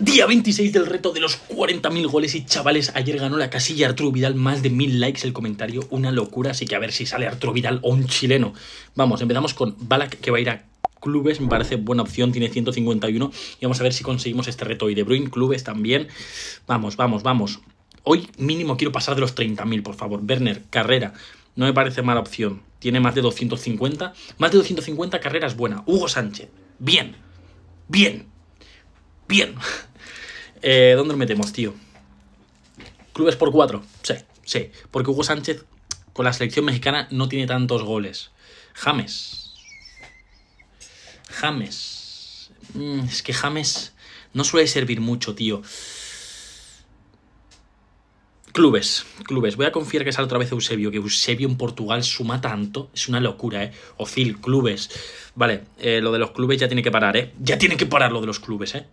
Día 26 del reto de los 40.000 goles y chavales, ayer ganó la casilla Arturo Vidal, más de 1.000 likes el comentario, una locura, así que a ver si sale Arturo Vidal o un chileno. Vamos, empezamos con Balak que va a ir a clubes, me parece buena opción, tiene 151 y vamos a ver si conseguimos este reto Y De Bruin, clubes también, vamos, vamos, vamos. Hoy mínimo quiero pasar de los 30.000, por favor. Werner, carrera, no me parece mala opción, tiene más de 250, más de 250 carreras buena. Hugo Sánchez, bien, bien, bien. Eh, ¿Dónde lo metemos, tío? Clubes por cuatro. Sí, sí. Porque Hugo Sánchez con la selección mexicana no tiene tantos goles. James. James. Mm, es que James no suele servir mucho, tío. Clubes, clubes. Voy a confiar que sale otra vez Eusebio, que Eusebio en Portugal suma tanto. Es una locura, ¿eh? Ocil, clubes. Vale, eh, lo de los clubes ya tiene que parar, ¿eh? Ya tiene que parar lo de los clubes, ¿eh?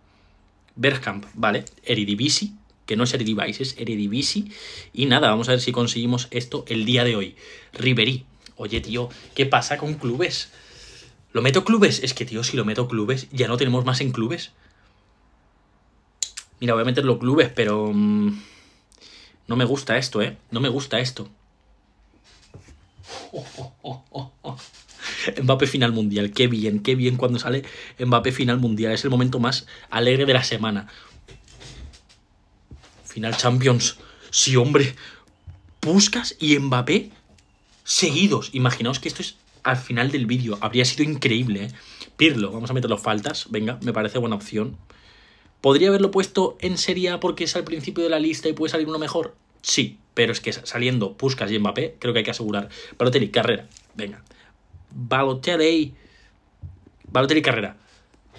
Bergkamp, ¿vale? Eredivisie, que no es Eredivisie, es Eredivisie. Y nada, vamos a ver si conseguimos esto el día de hoy. Riveri Oye, tío, ¿qué pasa con clubes? ¿Lo meto clubes? Es que, tío, si lo meto clubes, ya no tenemos más en clubes. Mira, voy a meterlo los clubes, pero... Mm, no me gusta esto, ¿eh? No me gusta esto. Oh, oh, oh, Mbappé final mundial, qué bien, qué bien cuando sale Mbappé final mundial, es el momento más alegre de la semana. Final Champions, sí hombre, Puscas y Mbappé seguidos. Imaginaos que esto es al final del vídeo, habría sido increíble. ¿eh? Pirlo, vamos a meter los faltas, venga, me parece buena opción. ¿Podría haberlo puesto en Serie porque es al principio de la lista y puede salir uno mejor? Sí, pero es que saliendo Puskas y Mbappé, creo que hay que asegurar. tenéis carrera, venga. Balotelli. Balotelli Carrera.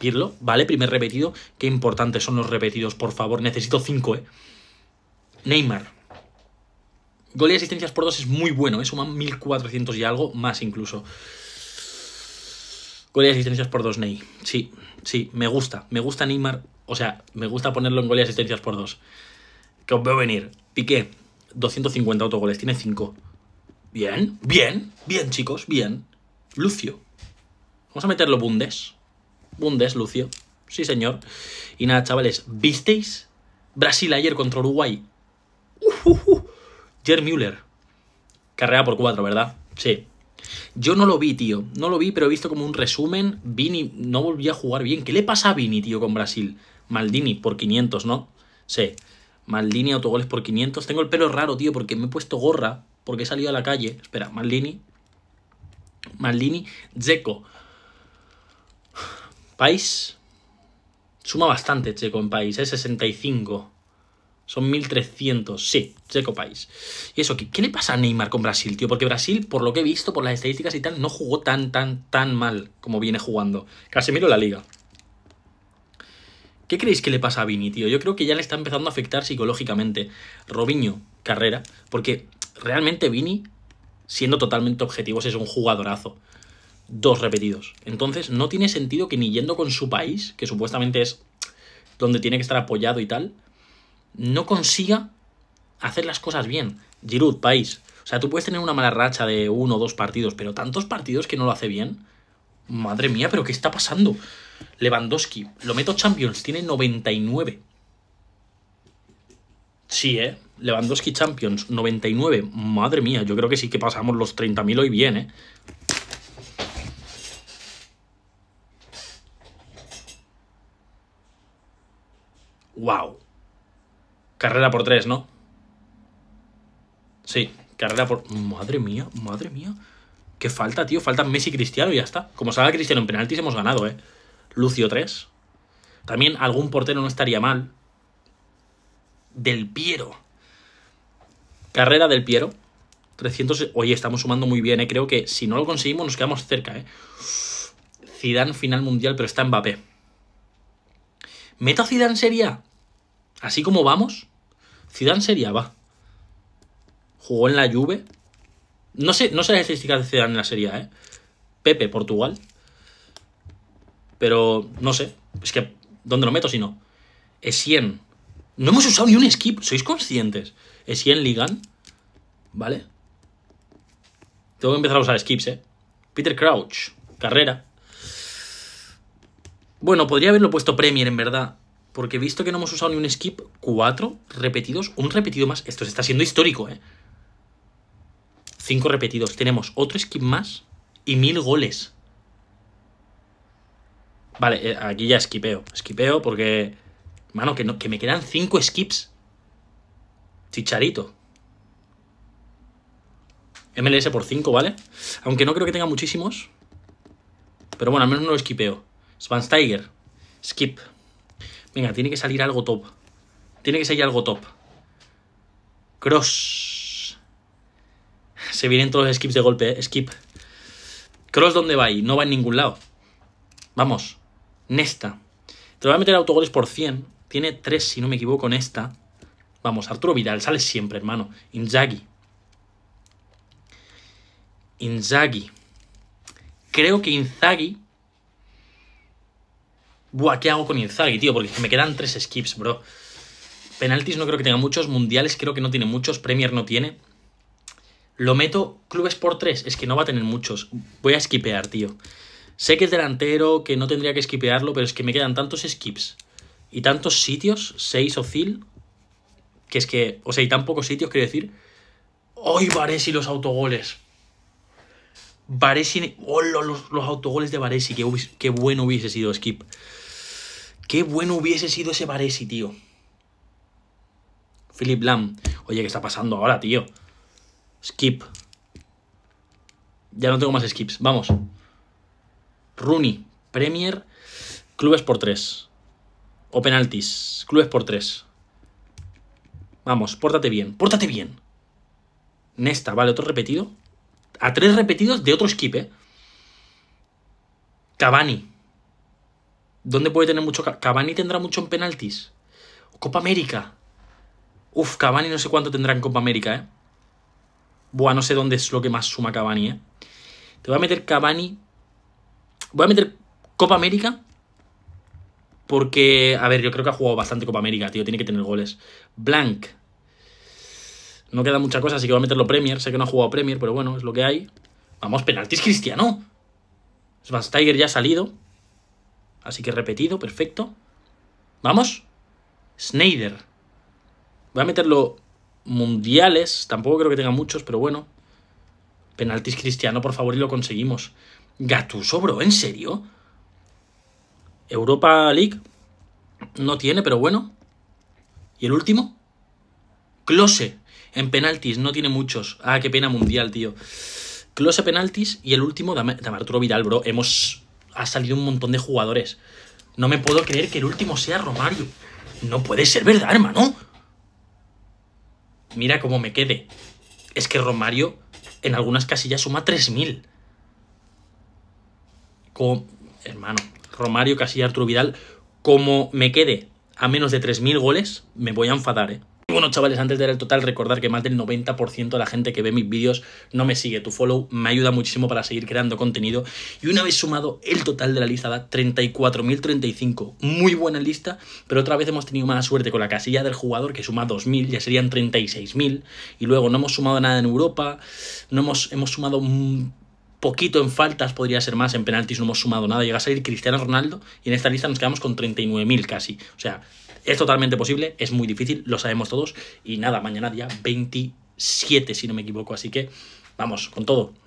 Pirlo, ¿vale? Primer repetido. Qué importantes son los repetidos, por favor. Necesito 5, ¿eh? Neymar. Gol y asistencias por dos es muy bueno, ¿eh? Suma 1400 y algo, más incluso. Gol y asistencias por 2, Ney. Sí, sí, me gusta. Me gusta Neymar. O sea, me gusta ponerlo en gol y asistencias por dos. Que os veo venir. Piqué, 250 autogoles, tiene 5. Bien, bien, bien, chicos, bien. Lucio. Vamos a meterlo Bundes. Bundes, Lucio. Sí, señor. Y nada, chavales, ¿visteis? Brasil ayer contra Uruguay. Uh, Carrera por cuatro, ¿verdad? Sí. Yo no lo vi, tío. No lo vi, pero he visto como un resumen. Vini no volvía a jugar bien. ¿Qué le pasa a Vini, tío, con Brasil? Maldini por 500, ¿no? Sí. Maldini, autogoles por 500. Tengo el pelo raro, tío, porque me he puesto gorra, porque he salido a la calle. Espera, Maldini. Maldini, Checo, País. Suma bastante Checo en país, Es 65. Son 1.300, sí, Checo país. Y eso, ¿qué, ¿qué, le pasa a Neymar con Brasil, tío? Porque Brasil, por lo que he visto, por las estadísticas y tal, no jugó tan, tan, tan mal como viene jugando. Casemiro la liga. ¿Qué creéis que le pasa a Vini, tío? Yo creo que ya le está empezando a afectar psicológicamente. Robinho, carrera. Porque realmente Vini siendo totalmente objetivos, es un jugadorazo. Dos repetidos. Entonces, no tiene sentido que ni yendo con su país, que supuestamente es donde tiene que estar apoyado y tal, no consiga hacer las cosas bien. Giroud, país. O sea, tú puedes tener una mala racha de uno o dos partidos, pero tantos partidos que no lo hace bien. Madre mía, pero ¿qué está pasando? Lewandowski, lo meto Champions, tiene 99. Sí, ¿eh? Lewandowski Champions, 99. Madre mía, yo creo que sí que pasamos los 30.000 hoy bien, ¿eh? ¡Wow! Carrera por tres, ¿no? Sí, carrera por... Madre mía, madre mía. Qué falta, tío. Falta Messi Cristiano y ya está. Como salga Cristiano en penaltis hemos ganado, ¿eh? Lucio 3. También algún portero no estaría mal del Piero. Carrera del Piero. 300. Oye, estamos sumando muy bien, ¿eh? Creo que si no lo conseguimos nos quedamos cerca, ¿eh? Zidane final mundial, pero está Mbappé. ¿Meto a Zidane sería? Así como vamos. Zidane sería, va. Jugó en la Juve. No sé, no sé las estadísticas de Zidane en la serie, ¿eh? Pepe, Portugal. Pero no sé. Es que, ¿dónde lo meto si no? E100 no hemos usado ni un skip, ¿sois conscientes? Es en Ligan, ¿vale? Tengo que empezar a usar skips, ¿eh? Peter Crouch, carrera. Bueno, podría haberlo puesto Premier, en verdad. Porque visto que no hemos usado ni un skip, cuatro repetidos, un repetido más. Esto se está siendo histórico, ¿eh? Cinco repetidos. Tenemos otro skip más y mil goles. Vale, eh, aquí ya skipeo skipeo porque Mano, que, me quedan cinco skips. Chicharito. MLS por 5, ¿vale? Aunque no creo que tenga muchísimos. Pero bueno, al menos no lo skipeo. Svansteiger. Skip. Venga, tiene que salir algo top. Tiene que salir algo top. Cross. Se vienen todos los skips de golpe, eh. Skip. Cross, ¿dónde va Y No va en ningún lado. Vamos. Nesta. Te voy a meter autogoles por 100. Tiene tres, si no me equivoco, en esta. Vamos, Arturo Vidal sale siempre, hermano. Inzaghi. Inzaghi. Creo que Inzaghi... Buah, ¿qué hago con Inzaghi, tío? Porque me quedan tres skips, bro. Penaltis no creo que tenga muchos. Mundiales creo que no tiene muchos. Premier no tiene. Lo meto clubes por tres. Es que no va a tener muchos. Voy a skipear, tío. Sé que es delantero, que no tendría que skipearlo, pero es que me quedan tantos skips y tantos sitios, 6 o Zil, que es que, o sea, y tan pocos sitios, quiero decir, ¡Ay, Varesi los autogoles! Varesi, ¡Oh, los, autogoles de Varesi! Qué, ¡Qué bueno hubiese sido, Skip! ¡Qué bueno hubiese sido ese Varesi, tío! Philip Lam. Oye, ¿qué está pasando ahora, tío? Skip. Ya no tengo más skips. Vamos. Rooney. Premier. Clubes por 3. O penaltis. Clubes por tres. Vamos, pórtate bien. Pórtate bien. Nesta, vale, otro repetido. A tres repetidos de otro skip, ¿eh? Cavani. ¿Dónde puede tener mucho? Cabani tendrá mucho en penaltis. Copa América. Uf, Cabani no sé cuánto tendrá en Copa América, ¿eh? Buah, no sé dónde es lo que más suma Cabani, ¿eh? Te voy a meter Cabani Voy a meter Copa América porque, a ver, yo creo que ha jugado bastante Copa América, tío. Tiene que tener goles. Blank. No queda mucha cosa, así que voy a meterlo Premier. Sé que no ha jugado Premier, pero bueno, es lo que hay. Vamos, penaltis, Cristiano. Van Tiger ya ha salido. Así que repetido, perfecto. Vamos. Snyder. Voy a meterlo mundiales. Tampoco creo que tenga muchos, pero bueno. Penaltis Cristiano, por favor, y lo conseguimos. Gatuso, bro, ¿en serio? Europa League no tiene, pero bueno. ¿Y el último? Close en penaltis, no tiene muchos. Ah, qué pena mundial, tío. Close penaltis y el último, de Arturo Vidal, bro. Hemos. Ha salido un montón de jugadores. No me puedo creer que el último sea Romario. No puede ser verdad, hermano. Mira cómo me quede. Es que Romario en algunas casillas suma 3000. Como. Hermano, Romario, Casilla, Arturo Vidal, como me quede a menos de 3.000 goles, me voy a enfadar, ¿eh? Bueno, chavales, antes de dar el total, recordar que más del 90% de la gente que ve mis vídeos no me sigue. Tu follow me ayuda muchísimo para seguir creando contenido. Y una vez sumado el total de la lista da 34.035. Muy buena lista, pero otra vez hemos tenido mala suerte con la casilla del jugador que suma 2.000, ya serían 36.000. Y luego no hemos sumado nada en Europa, no hemos, hemos sumado poquito en faltas, podría ser más, en penaltis no hemos sumado nada, llega a salir Cristiano Ronaldo y en esta lista nos quedamos con 39.000 casi. O sea, es totalmente posible, es muy difícil, lo sabemos todos y nada, mañana día 27 si no me equivoco, así que vamos, con todo.